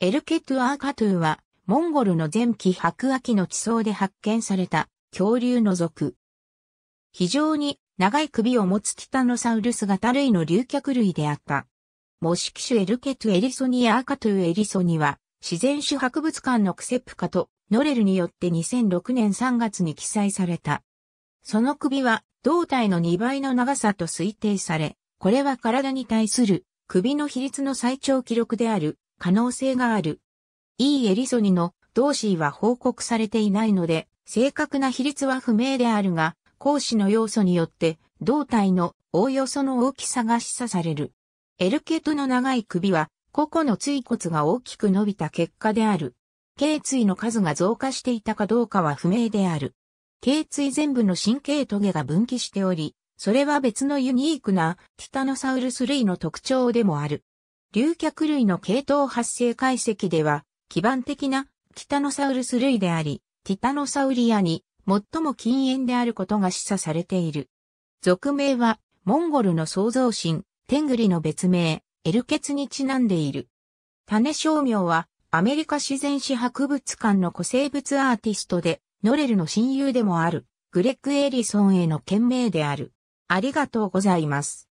エルケトゥアーカトゥは、モンゴルの前期白亜紀の地層で発見された恐竜の属。非常に長い首を持つティタノサウルス型類の竜脚類であった。模式種エルケトゥエリソニアーカトゥエリソニは、自然種博物館のクセプカとノレルによって2006年3月に記載された。その首は胴体の2倍の長さと推定され、これは体に対する首の比率の最長記録である可能性がある。E. エリソニの同氏は報告されていないので、正確な比率は不明であるが、講師の要素によって、胴体のおおよその大きさが示唆される。エルケトの長い首は、個々の椎骨が大きく伸びた結果である。頸椎の数が増加していたかどうかは不明である。頸椎全部の神経棘が分岐しており、それは別のユニークなティタノサウルス類の特徴でもある。竜脚類の系統発生解析では、基盤的なキタノサウルス類であり、ティタノサウリアに最も禁煙であることが示唆されている。俗名は、モンゴルの創造神、テングリの別名、エルケツにちなんでいる。種商名は、アメリカ自然史博物館の古生物アーティストで、ノレルの親友でもある、グレッグ・エリソンへの懸命である。ありがとうございます。